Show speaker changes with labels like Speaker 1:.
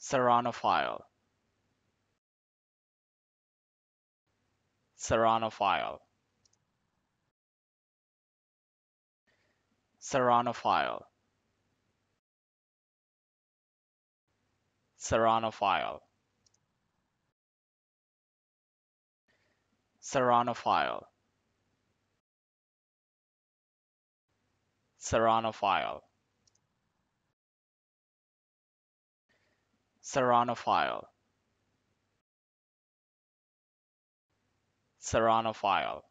Speaker 1: Serranophile Serranophile Serranophile Serranophile Serranophile Serranophile Serrano file. Serrano file.